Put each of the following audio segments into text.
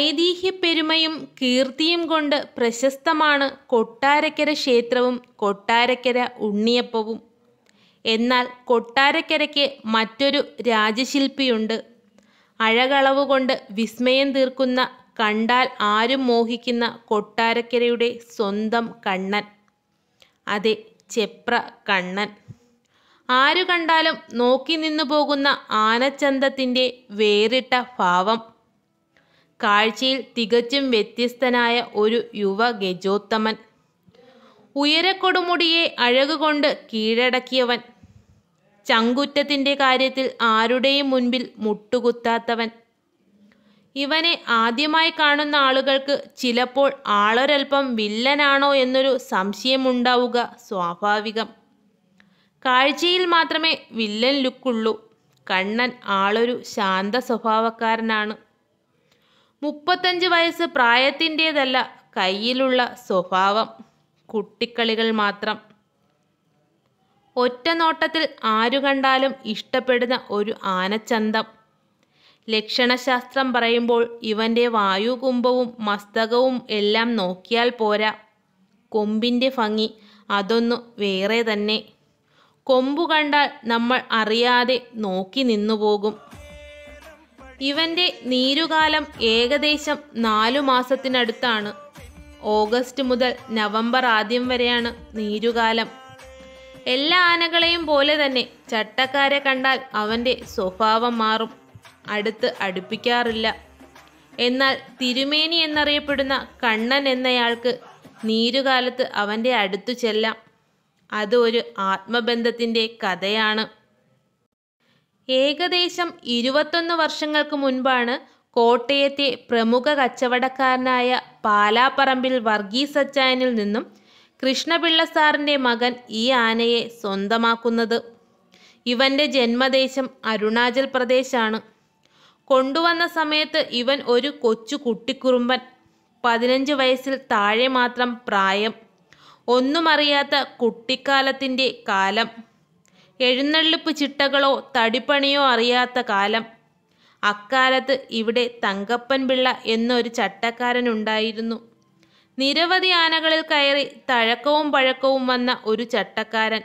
ഐതിഹ്യപ്പെരുമയും കീർത്തിയും കൊണ്ട് പ്രശസ്തമാണ് കൊട്ടാരക്കര ക്ഷേത്രവും കൊട്ടാരക്കര ഉണ്ണിയപ്പവും എന്നാൽ കൊട്ടാരക്കരയ്ക്ക് മറ്റൊരു രാജശില്പിയുണ്ട് അഴകളവ് കൊണ്ട് വിസ്മയം തീർക്കുന്ന കണ്ടാൽ ആരും മോഹിക്കുന്ന കൊട്ടാരക്കരയുടെ സ്വന്തം കണ്ണൻ അതെ ചെപ്ര കണ്ണൻ ആരു കണ്ടാലും നോക്കി നിന്നു പോകുന്ന ആനച്ചന്തത്തിൻ്റെ വേറിട്ട ഭാവം കാഴ്ചയിൽ തികച്ചും വ്യത്യസ്തനായ ഒരു യുവ ഗജോത്തമൻ ഉയരക്കൊടുമുടിയെ അഴകുകൊണ്ട് കീഴടക്കിയവൻ ചങ്കുറ്റത്തിൻ്റെ കാര്യത്തിൽ ആരുടെയും മുൻപിൽ മുട്ടുകുത്താത്തവൻ ഇവനെ ആദ്യമായി കാണുന്ന ആളുകൾക്ക് ചിലപ്പോൾ ആളൊരൽപ്പം വില്ലനാണോ എന്നൊരു സംശയമുണ്ടാവുക സ്വാഭാവികം കാഴ്ചയിൽ മാത്രമേ വില്ലൻ ലുക്കുള്ളൂ കണ്ണൻ ആളൊരു ശാന്ത സ്വഭാവക്കാരനാണ് മുപ്പത്തഞ്ച് വയസ്സ് പ്രായത്തിൻ്റെതല്ല കയ്യിലുള്ള സ്വഭാവം കുട്ടിക്കളികൾ മാത്രം ഒറ്റ നോട്ടത്തിൽ ആരു കണ്ടാലും ഇഷ്ടപ്പെടുന്ന ഒരു ആനച്ചന്തം ലക്ഷണശാസ്ത്രം പറയുമ്പോൾ ഇവൻ്റെ വായുകുംഭവും മസ്തകവും എല്ലാം നോക്കിയാൽ പോരാ കൊമ്പിൻ്റെ ഭംഗി അതൊന്നു വേറെ തന്നെ കൊമ്പു കണ്ടാൽ നമ്മൾ അറിയാതെ നോക്കി നിന്നുപോകും ഇവന്റെ നീരുകാലം ഏകദേശം നാലു മാസത്തിനടുത്താണ് ഓഗസ്റ്റ് മുതൽ നവംബർ ആദ്യം വരെയാണ് നീരുകാലം എല്ലാ ആനകളെയും പോലെ തന്നെ ചട്ടക്കാരെ കണ്ടാൽ അവന്റെ സ്വഭാവം മാറും അടുത്ത് അടുപ്പിക്കാറില്ല എന്നാൽ തിരുമേനി എന്നറിയപ്പെടുന്ന കണ്ണൻ എന്നയാൾക്ക് നീരുകാലത്ത് അവൻ്റെ അടുത്തു ചെല്ലാം അത് ഒരു ആത്മബന്ധത്തിൻ്റെ കഥയാണ് ഏകദേശം ഇരുപത്തൊന്ന് വർഷങ്ങൾക്ക് മുൻപാണ് കോട്ടയത്തെ പ്രമുഖ കച്ചവടക്കാരനായ പാലാപ്പറമ്പിൽ വർഗീസ് അച്ചായനിൽ നിന്നും കൃഷ്ണപിള്ള സാറിൻ്റെ മകൻ ഈ ആനയെ സ്വന്തമാക്കുന്നത് ഇവൻ്റെ ജന്മദേശം അരുണാചൽ പ്രദേശാണ് കൊണ്ടുവന്ന സമയത്ത് ഇവൻ ഒരു കൊച്ചു കുട്ടിക്കുറുമ്പൻ പതിനഞ്ച് വയസ്സിൽ താഴെ മാത്രം പ്രായം ഒന്നും അറിയാത്ത കുട്ടിക്കാലത്തിൻ്റെ കാലം എഴുന്നള്ളിപ്പ് ചിട്ടകളോ തടിപ്പണിയോ അറിയാത്ത കാലം അക്കാലത്ത് ഇവിടെ തങ്കപ്പൻ പിള്ള എന്നൊരു ചട്ടക്കാരനുണ്ടായിരുന്നു നിരവധി ആനകളിൽ കയറി തഴക്കവും പഴക്കവും വന്ന ഒരു ചട്ടക്കാരൻ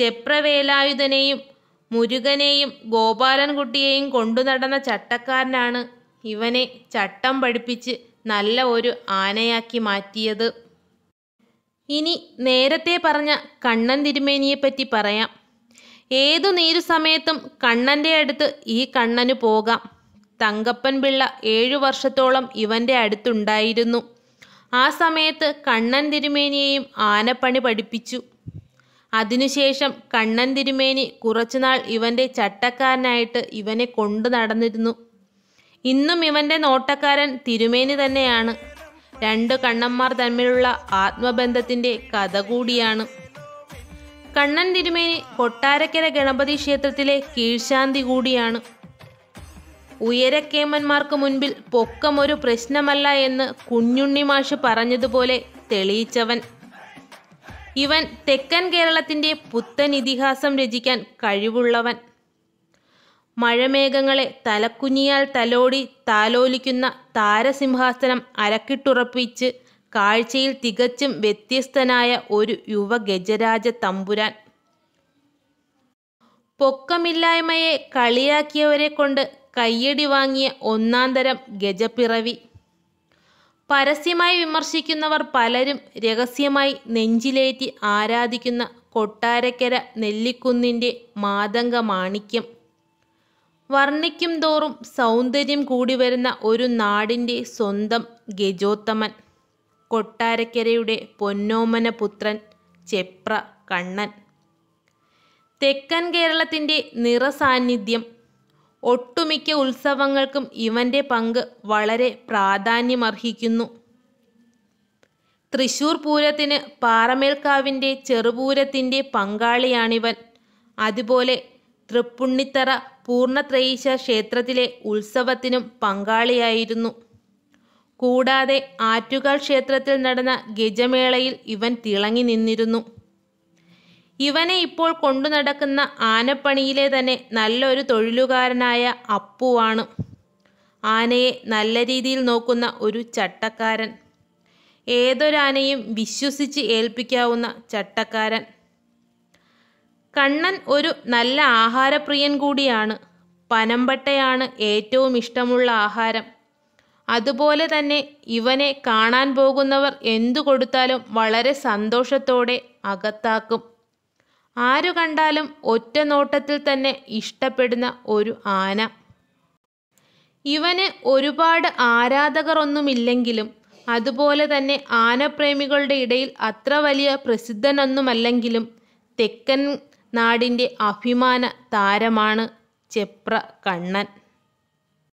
ചെപ്രവേലായുധനെയും മുരുകനെയും ഗോപാലൻകുട്ടിയെയും കൊണ്ടു നടന്ന ചട്ടക്കാരനാണ് ഇവനെ ചട്ടം പഠിപ്പിച്ച് നല്ല ഒരു ആനയാക്കി മാറ്റിയത് ഇനി നേരത്തെ പറഞ്ഞ കണ്ണൻ തിരുമേനിയെപ്പറ്റി പറയാം ഏതു നീരു സമയത്തും കണ്ണൻ്റെ അടുത്ത് ഈ കണ്ണന് പോകാം തങ്കപ്പൻ പിള്ള ഏഴു വർഷത്തോളം ഇവൻ്റെ അടുത്തുണ്ടായിരുന്നു ആ സമയത്ത് കണ്ണൻ തിരുമേനിയെയും ആനപ്പണി പഠിപ്പിച്ചു അതിനുശേഷം കണ്ണൻ തിരുമേനി കുറച്ചുനാൾ ഇവൻ്റെ ചട്ടക്കാരനായിട്ട് ഇവനെ കൊണ്ടു നടന്നിരുന്നു ഇന്നും ഇവൻ്റെ നോട്ടക്കാരൻ തിരുമേനി തന്നെയാണ് രണ്ട് കണ്ണന്മാർ തമ്മിലുള്ള ആത്മബന്ധത്തിന്റെ കഥ കൂടിയാണ് കണ്ണൻ തിരുമേനി കൊട്ടാരക്കര ഗണപതി ക്ഷേത്രത്തിലെ കീഴ്ശാന്തി കൂടിയാണ് ഉയരക്കേമന്മാർക്ക് മുൻപിൽ പൊക്കം ഒരു പ്രശ്നമല്ല എന്ന് കുഞ്ഞുണ്ണി മാഷ് പറഞ്ഞതുപോലെ തെളിയിച്ചവൻ ഇവൻ തെക്കൻ കേരളത്തിന്റെ പുത്തൻ ഇതിഹാസം രചിക്കാൻ കഴിവുള്ളവൻ മഴമേഘങ്ങളെ തലക്കുഞ്ഞിയാൽ തലോടി താലോലിക്കുന്ന താരസിംഹാസനം അരക്കിട്ടുറപ്പിച്ച് കാഴ്ചയിൽ തികച്ചും വ്യത്യസ്തനായ ഒരു യുവ ഗജരാജ തമ്പുരാൻ പൊക്കമില്ലായ്മയെ കളിയാക്കിയവരെ കൊണ്ട് കയ്യടി വാങ്ങിയ ഒന്നാം തരം ഗജപ്പിറവി പരസ്യമായി വിമർശിക്കുന്നവർ പലരും രഹസ്യമായി നെഞ്ചിലേറ്റി ആരാധിക്കുന്ന കൊട്ടാരക്കര നെല്ലിക്കുന്നിൻ്റെ മാതംഗ മാണിക്യം വർണ്ണിക്കും തോറും സൗന്ദര്യം കൂടി വരുന്ന ഒരു നാടിൻ്റെ സ്വന്തം ഗജോത്തമൻ കൊട്ടാരക്കരയുടെ പൊന്നോമന പുത്രൻ ചെപ്ര കണ്ണൻ തെക്കൻ കേരളത്തിൻ്റെ നിറസാന്നിധ്യം ഒട്ടുമിക്ക ഉത്സവങ്ങൾക്കും ഇവൻ്റെ പങ്ക് വളരെ പ്രാധാന്യമർഹിക്കുന്നു തൃശൂർ പൂരത്തിന് പാറമേൽക്കാവിൻ്റെ ചെറുപൂരത്തിൻ്റെ പങ്കാളിയാണിവൻ അതുപോലെ തൃപ്പുണ്ണിത്തറ പൂർണത്രയീശ ക്ഷേത്രത്തിലെ ഉത്സവത്തിനും പങ്കാളിയായിരുന്നു കൂടാതെ ആറ്റുകാൽ ക്ഷേത്രത്തിൽ നടന്ന ഗജമേളയിൽ ഇവൻ തിളങ്ങി നിന്നിരുന്നു ഇവനെ ഇപ്പോൾ കൊണ്ടു നടക്കുന്ന ആനപ്പണിയിലെ തന്നെ നല്ലൊരു തൊഴിലുകാരനായ അപ്പുവാണ് ആനയെ നല്ല രീതിയിൽ നോക്കുന്ന ഒരു ചട്ടക്കാരൻ ഏതൊരാനയും വിശ്വസിച്ച് ഏൽപ്പിക്കാവുന്ന ചട്ടക്കാരൻ കണ്ണൻ ഒരു നല്ല ആഹാരപ്രിയൻ കൂടിയാണ് പനമ്പട്ടയാണ് ഏറ്റവും ഇഷ്ടമുള്ള ആഹാരം അതുപോലെ തന്നെ ഇവനെ കാണാൻ പോകുന്നവർ എന്തു കൊടുത്താലും വളരെ സന്തോഷത്തോടെ അകത്താക്കും ആരു കണ്ടാലും ഒറ്റ നോട്ടത്തിൽ തന്നെ ഇഷ്ടപ്പെടുന്ന ഒരു ആന ഇവന് ഒരുപാട് ആരാധകർ ഒന്നുമില്ലെങ്കിലും അതുപോലെ തന്നെ ആനപ്രേമികളുടെ ഇടയിൽ അത്ര വലിയ പ്രസിദ്ധനൊന്നുമല്ലെങ്കിലും തെക്കൻ നാടിൻ്റെ അഭിമാന താരമാണ് ചെപ്ര കണ്ണൻ